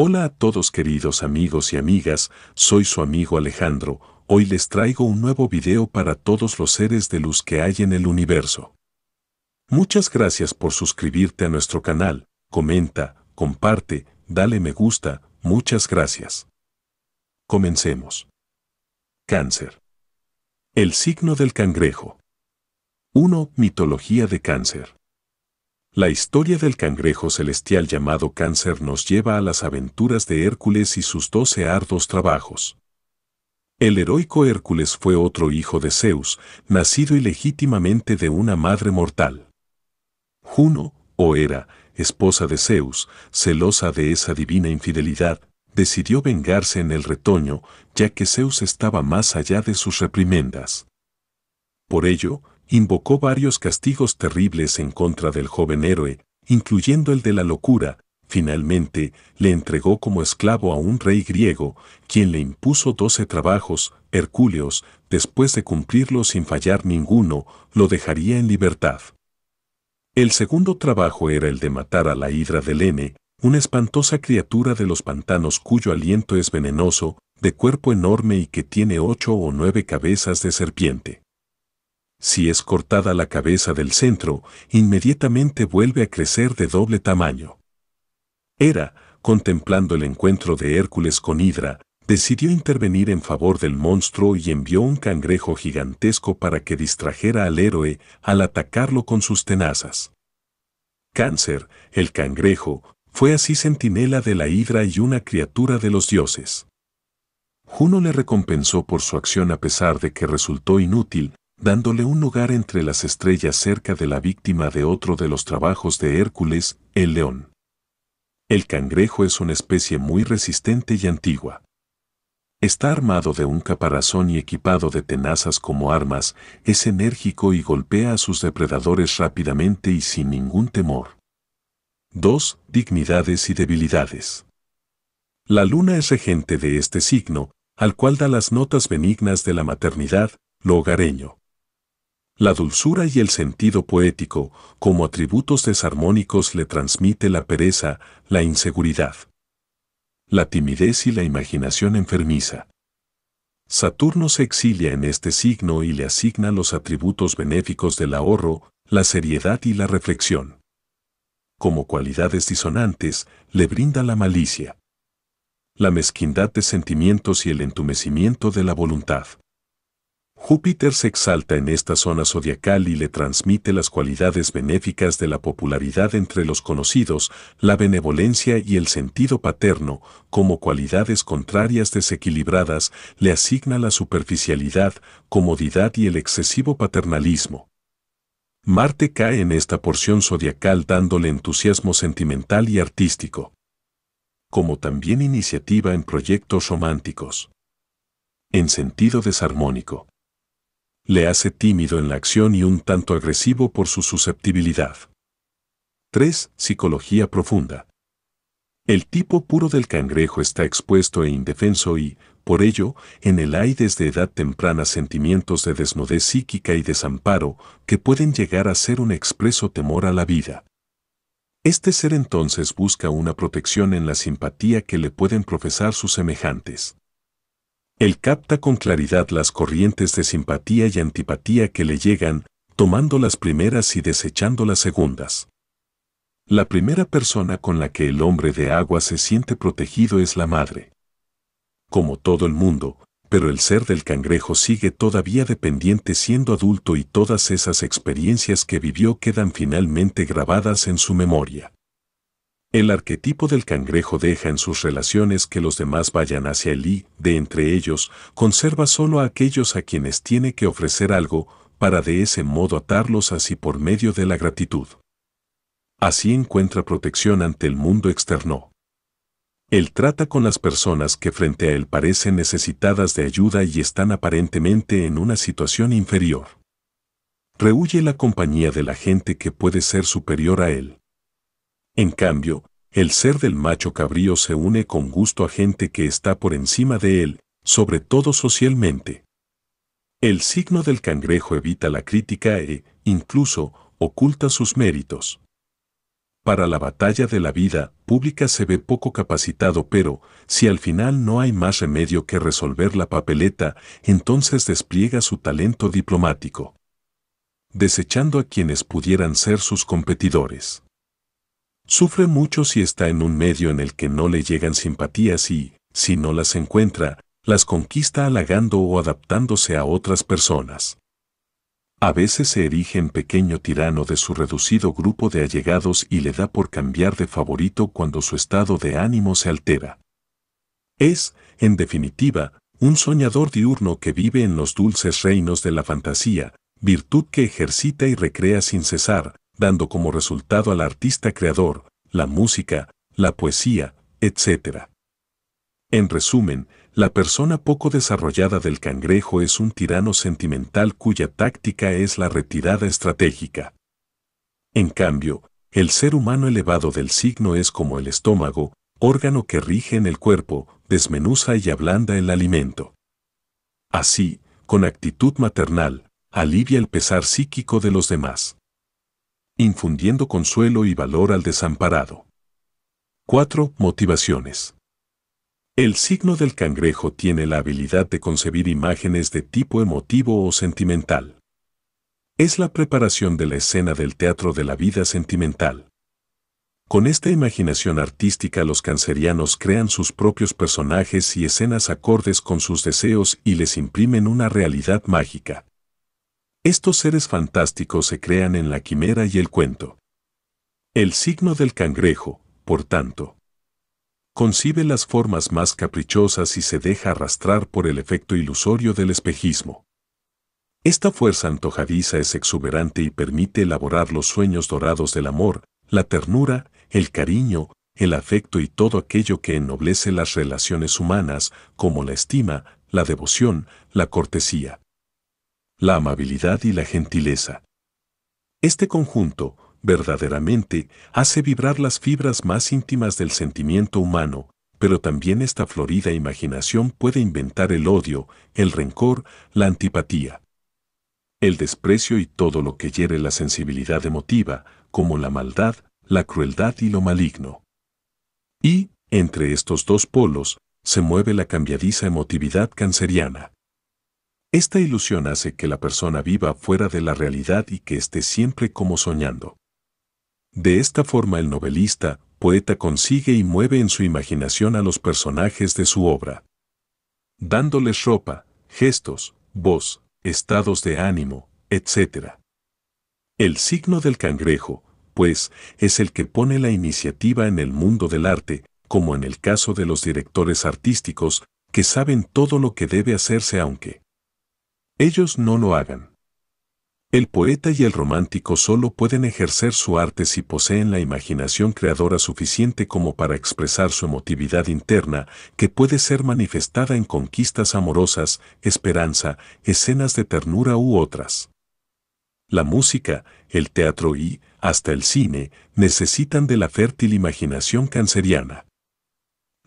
Hola a todos queridos amigos y amigas, soy su amigo Alejandro, hoy les traigo un nuevo video para todos los seres de luz que hay en el universo. Muchas gracias por suscribirte a nuestro canal, comenta, comparte, dale me gusta, muchas gracias. Comencemos. Cáncer. El signo del cangrejo. 1. Mitología de cáncer. La historia del cangrejo celestial llamado cáncer nos lleva a las aventuras de Hércules y sus doce arduos trabajos. El heroico Hércules fue otro hijo de Zeus, nacido ilegítimamente de una madre mortal. Juno, o Hera, esposa de Zeus, celosa de esa divina infidelidad, decidió vengarse en el retoño, ya que Zeus estaba más allá de sus reprimendas. Por ello, invocó varios castigos terribles en contra del joven héroe, incluyendo el de la locura, finalmente le entregó como esclavo a un rey griego, quien le impuso doce trabajos, Hercúleos, después de cumplirlos sin fallar ninguno, lo dejaría en libertad. El segundo trabajo era el de matar a la hidra de Lene, una espantosa criatura de los pantanos cuyo aliento es venenoso, de cuerpo enorme y que tiene ocho o nueve cabezas de serpiente. Si es cortada la cabeza del centro, inmediatamente vuelve a crecer de doble tamaño. Hera, contemplando el encuentro de Hércules con Hidra, decidió intervenir en favor del monstruo y envió un cangrejo gigantesco para que distrajera al héroe al atacarlo con sus tenazas. Cáncer, el cangrejo, fue así centinela de la hidra y una criatura de los dioses. Juno le recompensó por su acción a pesar de que resultó inútil, dándole un lugar entre las estrellas cerca de la víctima de otro de los trabajos de Hércules, el león. El cangrejo es una especie muy resistente y antigua. Está armado de un caparazón y equipado de tenazas como armas, es enérgico y golpea a sus depredadores rápidamente y sin ningún temor. 2. Dignidades y debilidades. La luna es regente de este signo, al cual da las notas benignas de la maternidad, lo hogareño. La dulzura y el sentido poético, como atributos desarmónicos, le transmite la pereza, la inseguridad, la timidez y la imaginación enfermiza. Saturno se exilia en este signo y le asigna los atributos benéficos del ahorro, la seriedad y la reflexión. Como cualidades disonantes, le brinda la malicia, la mezquindad de sentimientos y el entumecimiento de la voluntad. Júpiter se exalta en esta zona zodiacal y le transmite las cualidades benéficas de la popularidad entre los conocidos, la benevolencia y el sentido paterno, como cualidades contrarias desequilibradas, le asigna la superficialidad, comodidad y el excesivo paternalismo. Marte cae en esta porción zodiacal dándole entusiasmo sentimental y artístico, como también iniciativa en proyectos románticos, en sentido desarmónico le hace tímido en la acción y un tanto agresivo por su susceptibilidad. 3. Psicología profunda. El tipo puro del cangrejo está expuesto e indefenso y, por ello, en el hay desde edad temprana sentimientos de desnudez psíquica y desamparo que pueden llegar a ser un expreso temor a la vida. Este ser entonces busca una protección en la simpatía que le pueden profesar sus semejantes. Él capta con claridad las corrientes de simpatía y antipatía que le llegan, tomando las primeras y desechando las segundas. La primera persona con la que el hombre de agua se siente protegido es la madre. Como todo el mundo, pero el ser del cangrejo sigue todavía dependiente siendo adulto y todas esas experiencias que vivió quedan finalmente grabadas en su memoria. El arquetipo del cangrejo deja en sus relaciones que los demás vayan hacia él y, de entre ellos, conserva solo a aquellos a quienes tiene que ofrecer algo, para de ese modo atarlos así por medio de la gratitud. Así encuentra protección ante el mundo externo. Él trata con las personas que frente a él parecen necesitadas de ayuda y están aparentemente en una situación inferior. Rehuye la compañía de la gente que puede ser superior a él. En cambio, el ser del macho cabrío se une con gusto a gente que está por encima de él, sobre todo socialmente. El signo del cangrejo evita la crítica e, incluso, oculta sus méritos. Para la batalla de la vida pública se ve poco capacitado, pero si al final no hay más remedio que resolver la papeleta, entonces despliega su talento diplomático, desechando a quienes pudieran ser sus competidores. Sufre mucho si está en un medio en el que no le llegan simpatías y, si no las encuentra, las conquista halagando o adaptándose a otras personas. A veces se erige en pequeño tirano de su reducido grupo de allegados y le da por cambiar de favorito cuando su estado de ánimo se altera. Es, en definitiva, un soñador diurno que vive en los dulces reinos de la fantasía, virtud que ejercita y recrea sin cesar, dando como resultado al artista creador, la música, la poesía, etc. En resumen, la persona poco desarrollada del cangrejo es un tirano sentimental cuya táctica es la retirada estratégica. En cambio, el ser humano elevado del signo es como el estómago, órgano que rige en el cuerpo, desmenuza y ablanda el alimento. Así, con actitud maternal, alivia el pesar psíquico de los demás infundiendo consuelo y valor al desamparado. 4. Motivaciones. El signo del cangrejo tiene la habilidad de concebir imágenes de tipo emotivo o sentimental. Es la preparación de la escena del teatro de la vida sentimental. Con esta imaginación artística los cancerianos crean sus propios personajes y escenas acordes con sus deseos y les imprimen una realidad mágica. Estos seres fantásticos se crean en la quimera y el cuento. El signo del cangrejo, por tanto, concibe las formas más caprichosas y se deja arrastrar por el efecto ilusorio del espejismo. Esta fuerza antojadiza es exuberante y permite elaborar los sueños dorados del amor, la ternura, el cariño, el afecto y todo aquello que ennoblece las relaciones humanas, como la estima, la devoción, la cortesía la amabilidad y la gentileza. Este conjunto, verdaderamente, hace vibrar las fibras más íntimas del sentimiento humano, pero también esta florida imaginación puede inventar el odio, el rencor, la antipatía, el desprecio y todo lo que hiere la sensibilidad emotiva, como la maldad, la crueldad y lo maligno. Y, entre estos dos polos, se mueve la cambiadiza emotividad canceriana. Esta ilusión hace que la persona viva fuera de la realidad y que esté siempre como soñando. De esta forma el novelista, poeta consigue y mueve en su imaginación a los personajes de su obra, dándoles ropa, gestos, voz, estados de ánimo, etc. El signo del cangrejo, pues, es el que pone la iniciativa en el mundo del arte, como en el caso de los directores artísticos, que saben todo lo que debe hacerse aunque ellos no lo hagan. El poeta y el romántico solo pueden ejercer su arte si poseen la imaginación creadora suficiente como para expresar su emotividad interna, que puede ser manifestada en conquistas amorosas, esperanza, escenas de ternura u otras. La música, el teatro y, hasta el cine, necesitan de la fértil imaginación canceriana.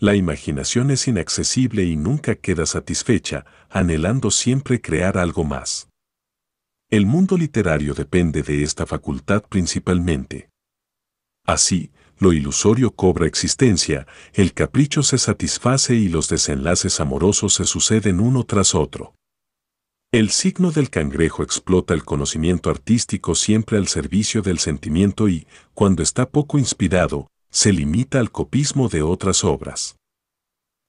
La imaginación es inaccesible y nunca queda satisfecha, anhelando siempre crear algo más. El mundo literario depende de esta facultad principalmente. Así, lo ilusorio cobra existencia, el capricho se satisface y los desenlaces amorosos se suceden uno tras otro. El signo del cangrejo explota el conocimiento artístico siempre al servicio del sentimiento y, cuando está poco inspirado, se limita al copismo de otras obras.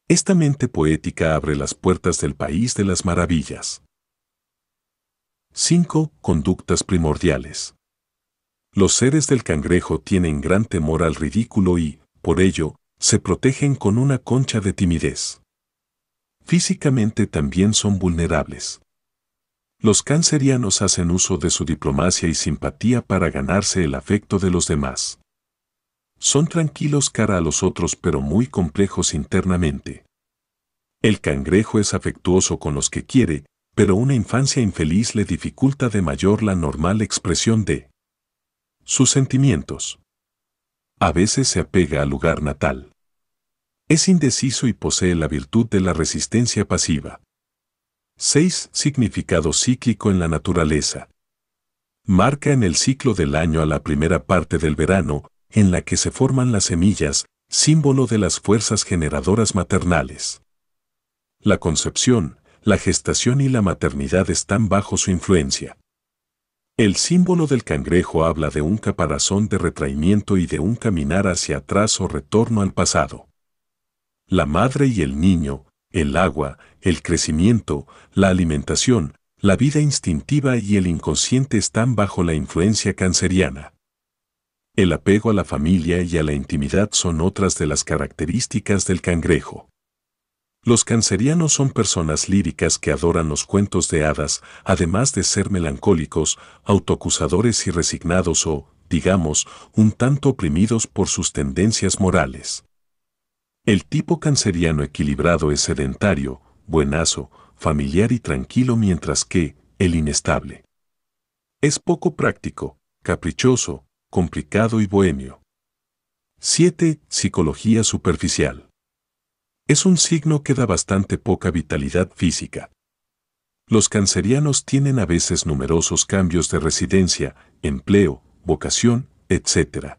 Esta mente poética abre las puertas del país de las maravillas. 5. Conductas primordiales. Los seres del cangrejo tienen gran temor al ridículo y, por ello, se protegen con una concha de timidez. Físicamente también son vulnerables. Los cancerianos hacen uso de su diplomacia y simpatía para ganarse el afecto de los demás. Son tranquilos cara a los otros pero muy complejos internamente. El cangrejo es afectuoso con los que quiere, pero una infancia infeliz le dificulta de mayor la normal expresión de sus sentimientos. A veces se apega al lugar natal. Es indeciso y posee la virtud de la resistencia pasiva. 6. Significado cíclico en la naturaleza. Marca en el ciclo del año a la primera parte del verano, en la que se forman las semillas, símbolo de las fuerzas generadoras maternales. La concepción, la gestación y la maternidad están bajo su influencia. El símbolo del cangrejo habla de un caparazón de retraimiento y de un caminar hacia atrás o retorno al pasado. La madre y el niño, el agua, el crecimiento, la alimentación, la vida instintiva y el inconsciente están bajo la influencia canceriana. El apego a la familia y a la intimidad son otras de las características del cangrejo. Los cancerianos son personas líricas que adoran los cuentos de hadas, además de ser melancólicos, autoacusadores y resignados o, digamos, un tanto oprimidos por sus tendencias morales. El tipo canceriano equilibrado es sedentario, buenazo, familiar y tranquilo mientras que, el inestable. Es poco práctico, caprichoso, complicado y bohemio. 7. Psicología superficial. Es un signo que da bastante poca vitalidad física. Los cancerianos tienen a veces numerosos cambios de residencia, empleo, vocación, etc.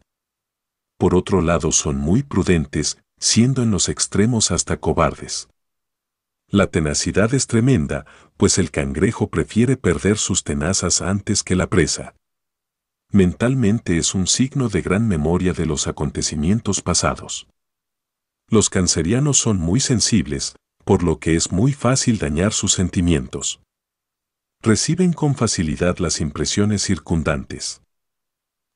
Por otro lado, son muy prudentes, siendo en los extremos hasta cobardes. La tenacidad es tremenda, pues el cangrejo prefiere perder sus tenazas antes que la presa mentalmente es un signo de gran memoria de los acontecimientos pasados. Los cancerianos son muy sensibles, por lo que es muy fácil dañar sus sentimientos. Reciben con facilidad las impresiones circundantes.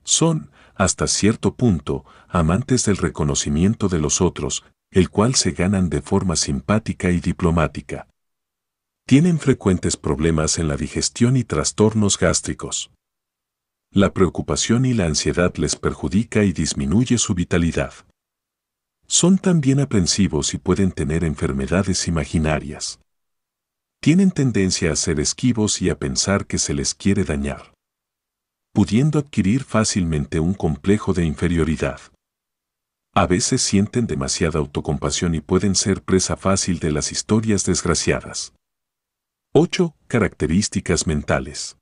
Son, hasta cierto punto, amantes del reconocimiento de los otros, el cual se ganan de forma simpática y diplomática. Tienen frecuentes problemas en la digestión y trastornos gástricos. La preocupación y la ansiedad les perjudica y disminuye su vitalidad. Son también aprensivos y pueden tener enfermedades imaginarias. Tienen tendencia a ser esquivos y a pensar que se les quiere dañar, pudiendo adquirir fácilmente un complejo de inferioridad. A veces sienten demasiada autocompasión y pueden ser presa fácil de las historias desgraciadas. 8. Características mentales.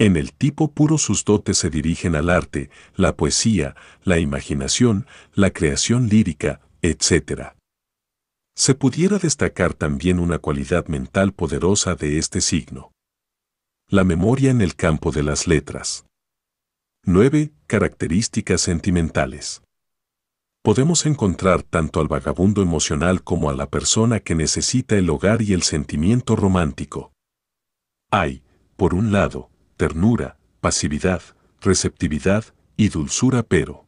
En el tipo puro sus dotes se dirigen al arte, la poesía, la imaginación, la creación lírica, etc. Se pudiera destacar también una cualidad mental poderosa de este signo. La memoria en el campo de las letras. 9. Características sentimentales. Podemos encontrar tanto al vagabundo emocional como a la persona que necesita el hogar y el sentimiento romántico. Hay, por un lado, ternura, pasividad, receptividad y dulzura pero.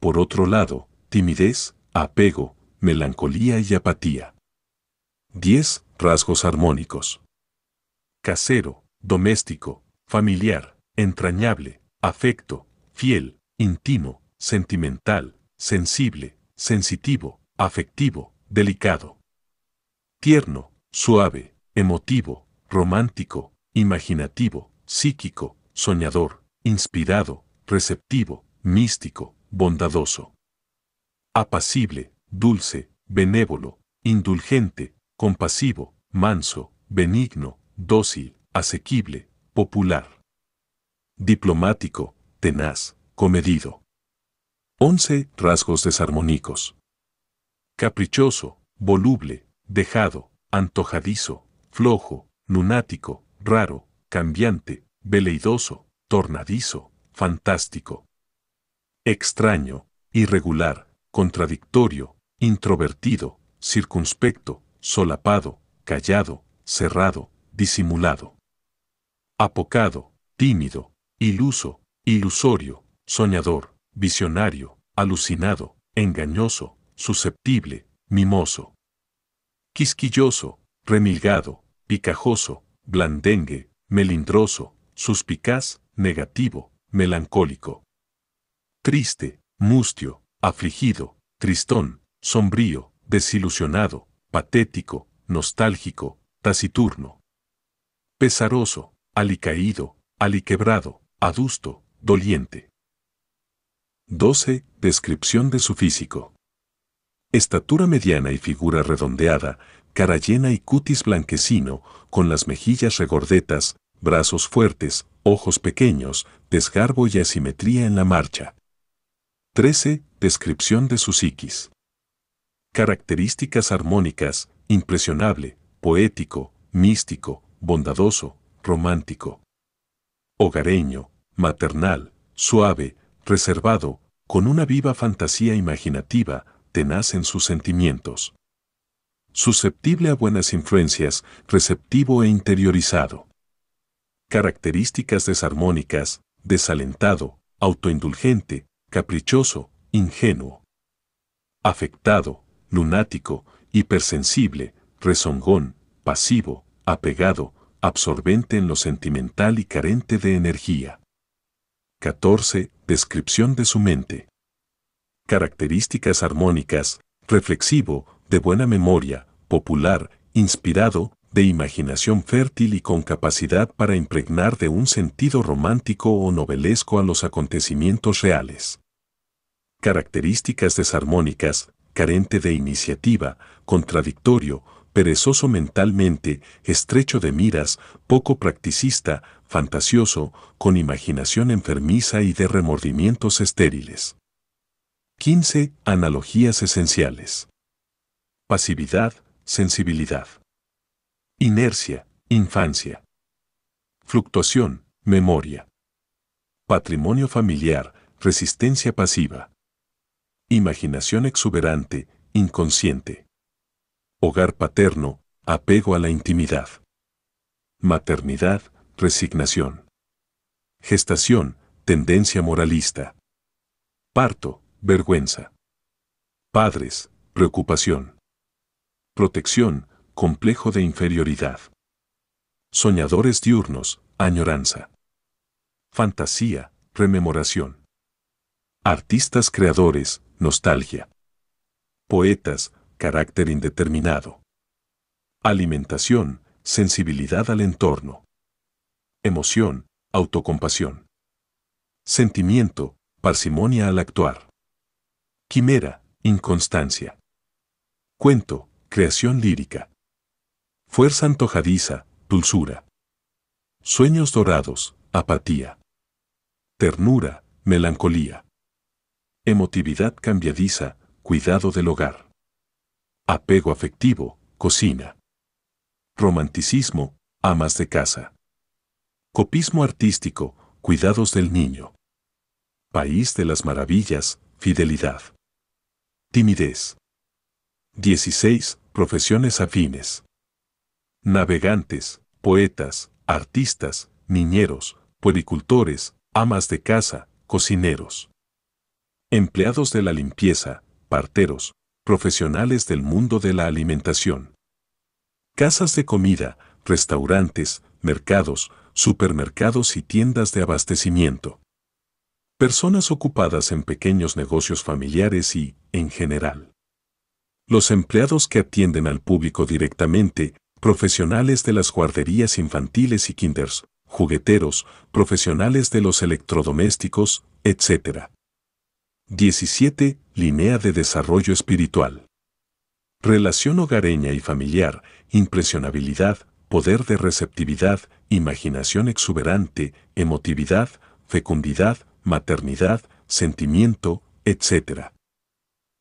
Por otro lado, timidez, apego, melancolía y apatía. 10. Rasgos armónicos. Casero, doméstico, familiar, entrañable, afecto, fiel, íntimo, sentimental, sensible, sensitivo, afectivo, delicado. Tierno, suave, emotivo, romántico, imaginativo, psíquico, soñador, inspirado, receptivo, místico, bondadoso. Apacible, dulce, benévolo, indulgente, compasivo, manso, benigno, dócil, asequible, popular. Diplomático, tenaz, comedido. 11. Rasgos desarmónicos. Caprichoso, voluble, dejado, antojadizo, flojo, lunático, raro, cambiante, veleidoso, tornadizo, fantástico. Extraño, irregular, contradictorio, introvertido, circunspecto, solapado, callado, cerrado, disimulado. Apocado, tímido, iluso, ilusorio, soñador, visionario, alucinado, engañoso, susceptible, mimoso. Quisquilloso, remilgado, picajoso, blandengue, melindroso, suspicaz, negativo, melancólico. Triste, mustio, afligido, tristón, sombrío, desilusionado, patético, nostálgico, taciturno. Pesaroso, alicaído, aliquebrado, adusto, doliente. 12. Descripción de su físico. Estatura mediana y figura redondeada, cara llena y cutis blanquecino, con las mejillas regordetas, brazos fuertes, ojos pequeños, desgarbo y asimetría en la marcha. 13. Descripción de su psiquis. Características armónicas, impresionable, poético, místico, bondadoso, romántico. Hogareño, maternal, suave, reservado, con una viva fantasía imaginativa, tenaz en sus sentimientos. Susceptible a buenas influencias, receptivo e interiorizado características desarmónicas, desalentado, autoindulgente, caprichoso, ingenuo, afectado, lunático, hipersensible, rezongón, pasivo, apegado, absorbente en lo sentimental y carente de energía. 14. Descripción de su mente. Características armónicas, reflexivo, de buena memoria, popular, inspirado, de imaginación fértil y con capacidad para impregnar de un sentido romántico o novelesco a los acontecimientos reales. Características desarmónicas, carente de iniciativa, contradictorio, perezoso mentalmente, estrecho de miras, poco practicista, fantasioso, con imaginación enfermiza y de remordimientos estériles. 15. Analogías esenciales. Pasividad, sensibilidad. Inercia, infancia. Fluctuación, memoria. Patrimonio familiar, resistencia pasiva. Imaginación exuberante, inconsciente. Hogar paterno, apego a la intimidad. Maternidad, resignación. Gestación, tendencia moralista. Parto, vergüenza. Padres, preocupación. Protección, complejo de inferioridad. Soñadores diurnos, añoranza. Fantasía, rememoración. Artistas creadores, nostalgia. Poetas, carácter indeterminado. Alimentación, sensibilidad al entorno. Emoción, autocompasión. Sentimiento, parsimonia al actuar. Quimera, inconstancia. Cuento, creación lírica fuerza antojadiza, dulzura. Sueños dorados, apatía. Ternura, melancolía. Emotividad cambiadiza, cuidado del hogar. Apego afectivo, cocina. Romanticismo, amas de casa. Copismo artístico, cuidados del niño. País de las maravillas, fidelidad. Timidez. 16. Profesiones afines navegantes, poetas, artistas, niñeros, puericultores, amas de casa, cocineros, empleados de la limpieza, parteros, profesionales del mundo de la alimentación, casas de comida, restaurantes, mercados, supermercados y tiendas de abastecimiento. Personas ocupadas en pequeños negocios familiares y, en general, los empleados que atienden al público directamente, profesionales de las guarderías infantiles y kinders, jugueteros, profesionales de los electrodomésticos, etc. 17. Línea de desarrollo espiritual. Relación hogareña y familiar, impresionabilidad, poder de receptividad, imaginación exuberante, emotividad, fecundidad, maternidad, sentimiento, etc.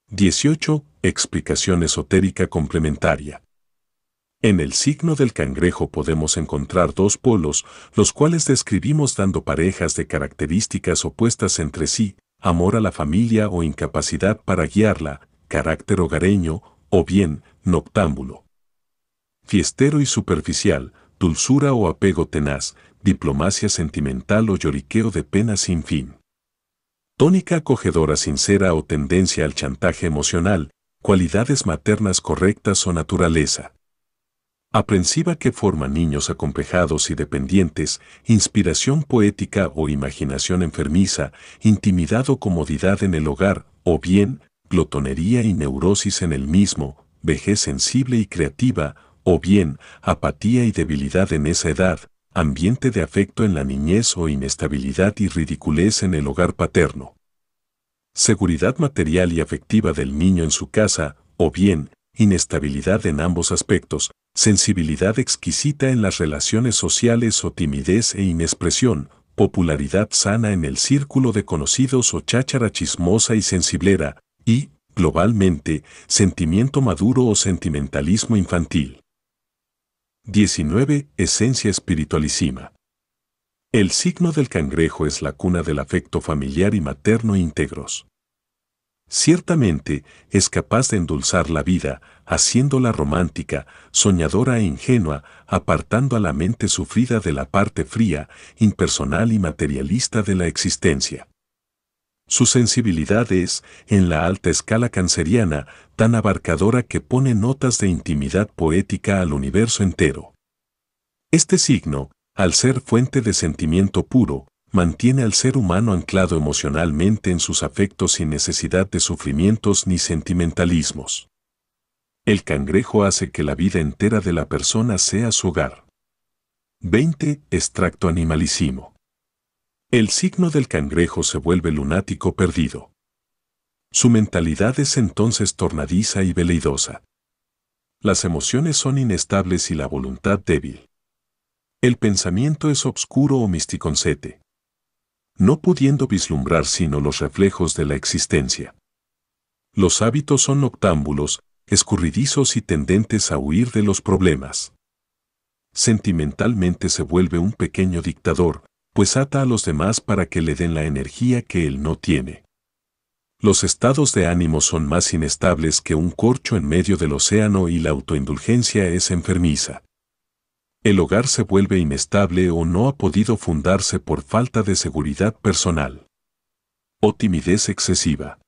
18. Explicación esotérica complementaria. En el signo del cangrejo podemos encontrar dos polos, los cuales describimos dando parejas de características opuestas entre sí, amor a la familia o incapacidad para guiarla, carácter hogareño, o bien, noctámbulo. Fiestero y superficial, dulzura o apego tenaz, diplomacia sentimental o lloriqueo de pena sin fin. Tónica acogedora sincera o tendencia al chantaje emocional, cualidades maternas correctas o naturaleza aprensiva que forma niños acomplejados y dependientes, inspiración poética o imaginación enfermiza, intimidad o comodidad en el hogar, o bien, glotonería y neurosis en el mismo, vejez sensible y creativa, o bien, apatía y debilidad en esa edad, ambiente de afecto en la niñez o inestabilidad y ridiculez en el hogar paterno. Seguridad material y afectiva del niño en su casa, o bien, inestabilidad en ambos aspectos, sensibilidad exquisita en las relaciones sociales o timidez e inexpresión, popularidad sana en el círculo de conocidos o cháchara chismosa y sensiblera, y, globalmente, sentimiento maduro o sentimentalismo infantil. 19. Esencia espiritualísima. El signo del cangrejo es la cuna del afecto familiar y materno íntegros. Ciertamente es capaz de endulzar la vida, haciéndola romántica, soñadora e ingenua, apartando a la mente sufrida de la parte fría, impersonal y materialista de la existencia. Su sensibilidad es, en la alta escala canceriana, tan abarcadora que pone notas de intimidad poética al universo entero. Este signo, al ser fuente de sentimiento puro, mantiene al ser humano anclado emocionalmente en sus afectos sin necesidad de sufrimientos ni sentimentalismos. El cangrejo hace que la vida entera de la persona sea su hogar. 20. Extracto animalísimo. El signo del cangrejo se vuelve lunático perdido. Su mentalidad es entonces tornadiza y veleidosa. Las emociones son inestables y la voluntad débil. El pensamiento es obscuro o misticoncete no pudiendo vislumbrar sino los reflejos de la existencia. Los hábitos son noctámbulos, escurridizos y tendentes a huir de los problemas. Sentimentalmente se vuelve un pequeño dictador, pues ata a los demás para que le den la energía que él no tiene. Los estados de ánimo son más inestables que un corcho en medio del océano y la autoindulgencia es enfermiza el hogar se vuelve inestable o no ha podido fundarse por falta de seguridad personal o timidez excesiva.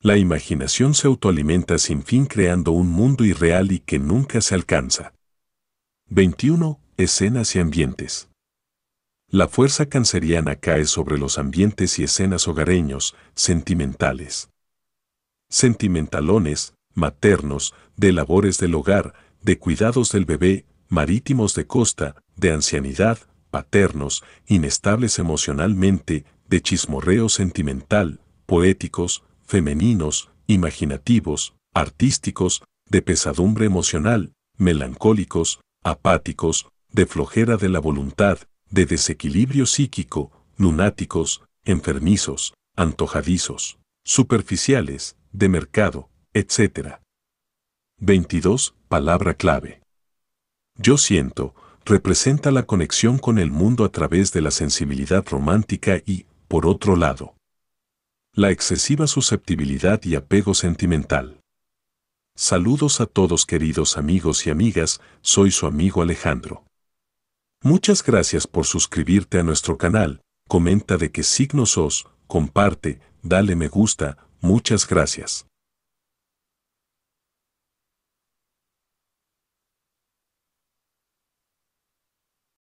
La imaginación se autoalimenta sin fin creando un mundo irreal y que nunca se alcanza. 21. Escenas y ambientes. La fuerza canceriana cae sobre los ambientes y escenas hogareños, sentimentales. Sentimentalones, maternos, de labores del hogar, de cuidados del bebé, marítimos de costa, de ancianidad, paternos, inestables emocionalmente, de chismorreo sentimental, poéticos, femeninos, imaginativos, artísticos, de pesadumbre emocional, melancólicos, apáticos, de flojera de la voluntad, de desequilibrio psíquico, lunáticos, enfermizos, antojadizos, superficiales, de mercado, etc. 22. Palabra clave. Yo siento, representa la conexión con el mundo a través de la sensibilidad romántica y, por otro lado, la excesiva susceptibilidad y apego sentimental. Saludos a todos queridos amigos y amigas, soy su amigo Alejandro. Muchas gracias por suscribirte a nuestro canal, comenta de qué signo sos, comparte, dale me gusta, muchas gracias.